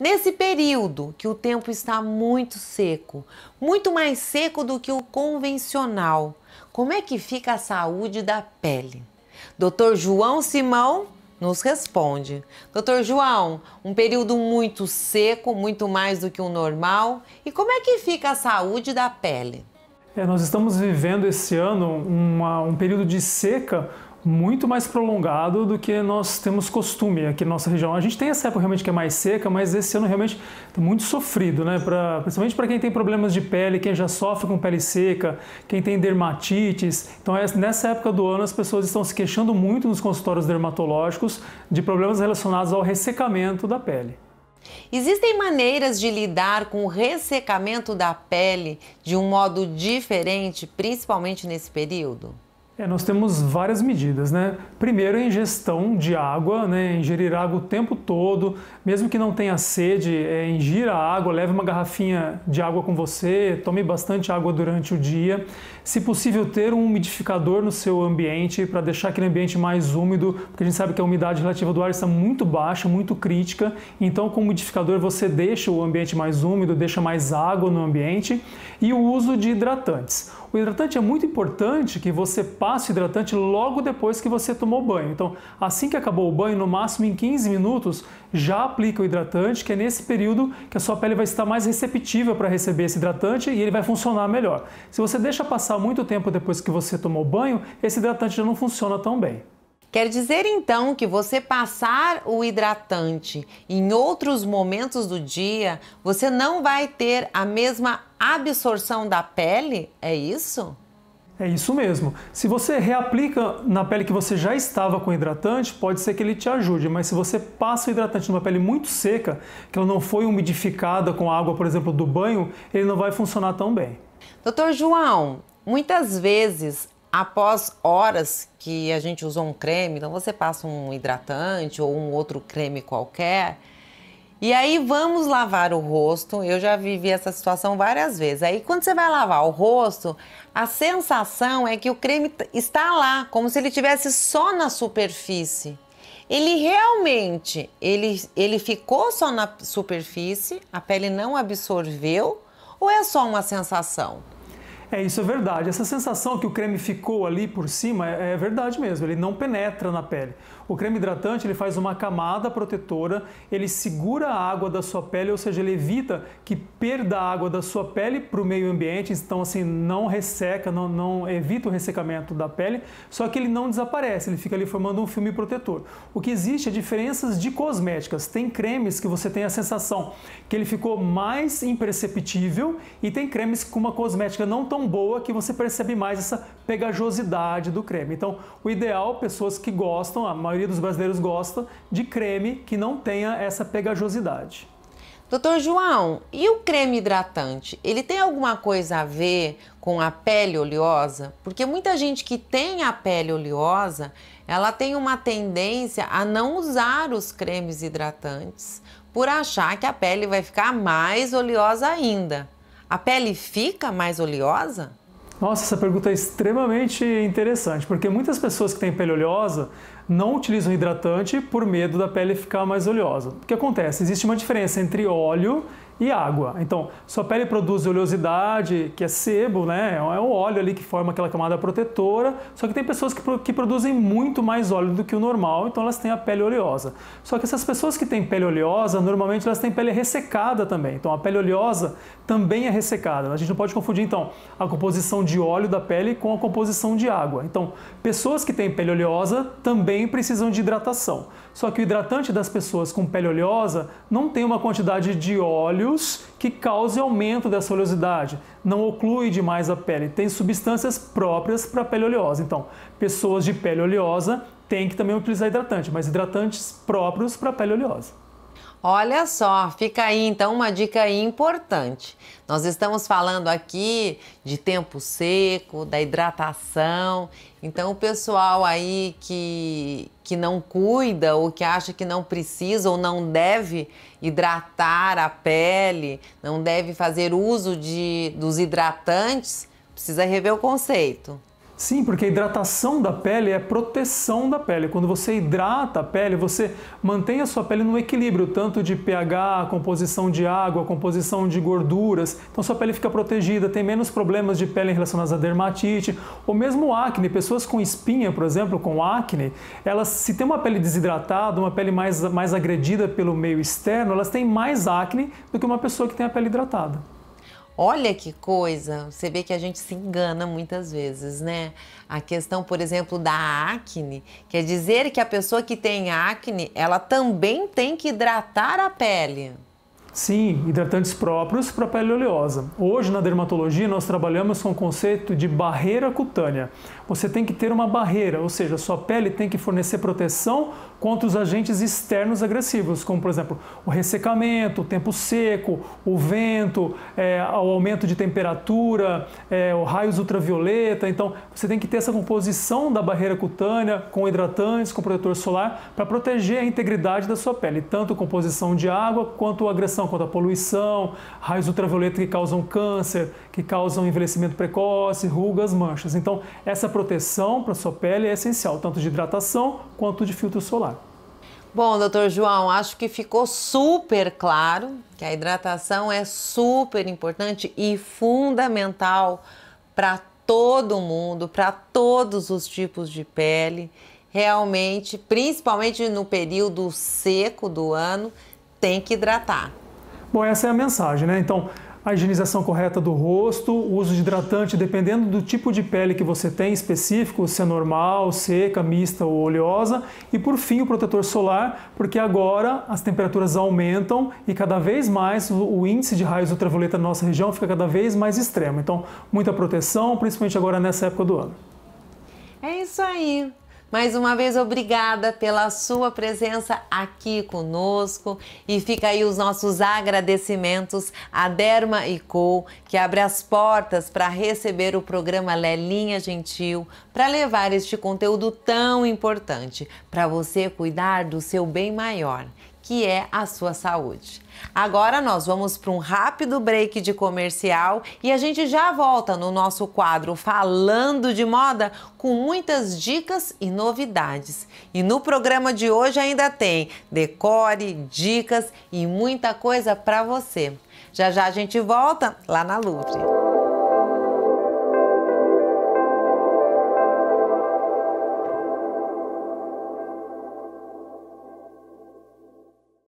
Nesse período que o tempo está muito seco, muito mais seco do que o convencional, como é que fica a saúde da pele? Dr. João Simão nos responde. Doutor João, um período muito seco, muito mais do que o normal, e como é que fica a saúde da pele? É, nós estamos vivendo esse ano uma, um período de seca muito mais prolongado do que nós temos costume aqui na nossa região. A gente tem essa época realmente que é mais seca, mas esse ano realmente está muito sofrido, né? Pra, principalmente para quem tem problemas de pele, quem já sofre com pele seca, quem tem dermatites. Então, é, nessa época do ano, as pessoas estão se queixando muito nos consultórios dermatológicos de problemas relacionados ao ressecamento da pele. Existem maneiras de lidar com o ressecamento da pele de um modo diferente, principalmente nesse período? É, nós temos várias medidas, né? Primeiro, a ingestão de água, né? Ingerir água o tempo todo, mesmo que não tenha sede, é, ingira água, leve uma garrafinha de água com você, tome bastante água durante o dia. Se possível, ter um umidificador no seu ambiente para deixar aquele ambiente mais úmido, porque a gente sabe que a umidade relativa do ar está muito baixa, muito crítica. Então, com o umidificador, você deixa o ambiente mais úmido, deixa mais água no ambiente. E o uso de hidratantes. O hidratante é muito importante que você passe passo hidratante logo depois que você tomou banho. Então, assim que acabou o banho, no máximo em 15 minutos, já aplica o hidratante, que é nesse período que a sua pele vai estar mais receptiva para receber esse hidratante e ele vai funcionar melhor. Se você deixa passar muito tempo depois que você tomou banho, esse hidratante já não funciona tão bem. Quer dizer então que você passar o hidratante em outros momentos do dia, você não vai ter a mesma absorção da pele? É isso? É isso mesmo. Se você reaplica na pele que você já estava com hidratante, pode ser que ele te ajude, mas se você passa o hidratante numa pele muito seca, que ela não foi umidificada com água, por exemplo, do banho, ele não vai funcionar tão bem. Doutor João, muitas vezes após horas que a gente usou um creme, então você passa um hidratante ou um outro creme qualquer, e aí vamos lavar o rosto. Eu já vivi essa situação várias vezes. Aí quando você vai lavar o rosto, a sensação é que o creme está lá, como se ele tivesse só na superfície. Ele realmente, ele, ele ficou só na superfície, a pele não absorveu ou é só uma sensação? É, isso é verdade. Essa sensação que o creme ficou ali por cima é, é, verdade mesmo, ele não penetra na pele. O creme hidratante ele faz uma camada protetora, ele segura a água da sua pele, ou seja, ele evita que perda a água da sua pele para o meio ambiente, então assim, não resseca, não, não evita o ressecamento da pele, só que ele não desaparece, ele fica ali formando um filme protetor. O que existe é diferenças de cosméticas. Tem cremes que você tem a sensação que ele ficou mais imperceptível e tem cremes com uma cosmética não tão tão boa que você percebe mais essa pegajosidade do creme. Então, o ideal, pessoas que gostam, a maioria dos brasileiros gosta de creme que não tenha essa pegajosidade. Doutor João, e o creme hidratante? Ele tem alguma coisa a ver com a pele oleosa? Porque muita gente que tem a pele oleosa, ela tem uma tendência a não usar os cremes hidratantes por achar que a pele vai ficar mais oleosa ainda a pele fica mais oleosa? Nossa, essa pergunta é extremamente interessante, porque muitas pessoas que têm pele oleosa não utilizam hidratante por medo da pele ficar mais oleosa. O que acontece? Existe uma diferença entre óleo e água. Então, sua pele produz oleosidade, que é sebo, né? É o é óleo ali que forma aquela camada protetora. Só que tem pessoas que, que produzem muito mais óleo do que o normal, então elas têm a pele oleosa. Só que essas pessoas que têm pele oleosa, normalmente elas têm pele ressecada também. Então, a pele oleosa também é ressecada. A gente não pode confundir, então, a composição de óleo da pele com a composição de água. Então, pessoas que têm pele oleosa também precisam de hidratação. Só que o hidratante das pessoas com pele oleosa não tem uma quantidade de óleo que cause aumento dessa oleosidade, não oclui demais a pele, tem substâncias próprias para a pele oleosa. Então, pessoas de pele oleosa têm que também utilizar hidratante, mas hidratantes próprios para a pele oleosa. Olha só, fica aí então uma dica importante. Nós estamos falando aqui de tempo seco, da hidratação. Então, o pessoal aí que, que não cuida ou que acha que não precisa ou não deve hidratar a pele, não deve fazer uso de, dos hidratantes, precisa rever o conceito. Sim, porque a hidratação da pele é proteção da pele. Quando você hidrata a pele, você mantém a sua pele no equilíbrio, tanto de pH, composição de água, composição de gorduras. Então sua pele fica protegida, tem menos problemas de pele relacionados à dermatite, ou mesmo acne. Pessoas com espinha, por exemplo, com acne, elas se tem uma pele desidratada, uma pele mais, mais agredida pelo meio externo, elas têm mais acne do que uma pessoa que tem a pele hidratada. Olha que coisa, você vê que a gente se engana muitas vezes, né? A questão, por exemplo, da acne, quer dizer que a pessoa que tem acne, ela também tem que hidratar a pele. Sim, hidratantes próprios para pele oleosa. Hoje na dermatologia nós trabalhamos com o conceito de barreira cutânea. Você tem que ter uma barreira, ou seja, sua pele tem que fornecer proteção contra os agentes externos agressivos, como por exemplo o ressecamento, o tempo seco, o vento, é, o aumento de temperatura, é, o raios ultravioleta. Então você tem que ter essa composição da barreira cutânea com hidratantes, com protetor solar para proteger a integridade da sua pele, tanto composição de água quanto agressão quanto a poluição, raios ultravioleta que causam câncer, que causam envelhecimento precoce, rugas, manchas. Então, essa proteção para a sua pele é essencial, tanto de hidratação quanto de filtro solar. Bom, doutor João, acho que ficou super claro que a hidratação é super importante e fundamental para todo mundo, para todos os tipos de pele. Realmente, principalmente no período seco do ano, tem que hidratar. Bom, essa é a mensagem, né? Então, a higienização correta do rosto, o uso de hidratante, dependendo do tipo de pele que você tem específico, se é normal, seca, mista ou oleosa, e por fim o protetor solar, porque agora as temperaturas aumentam e cada vez mais o índice de raios ultravioleta na nossa região fica cada vez mais extremo. Então, muita proteção, principalmente agora nessa época do ano. É isso aí. Mais uma vez, obrigada pela sua presença aqui conosco e fica aí os nossos agradecimentos à Derma e Co, que abre as portas para receber o programa Lelinha Gentil, para levar este conteúdo tão importante para você cuidar do seu bem maior que é a sua saúde. Agora nós vamos para um rápido break de comercial e a gente já volta no nosso quadro Falando de Moda com muitas dicas e novidades. E no programa de hoje ainda tem decore, dicas e muita coisa para você. Já já a gente volta lá na Louvre.